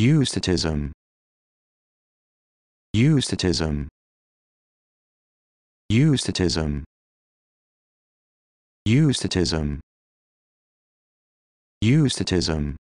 Eustatism Eustatism Eustatism Eustatism Eustatism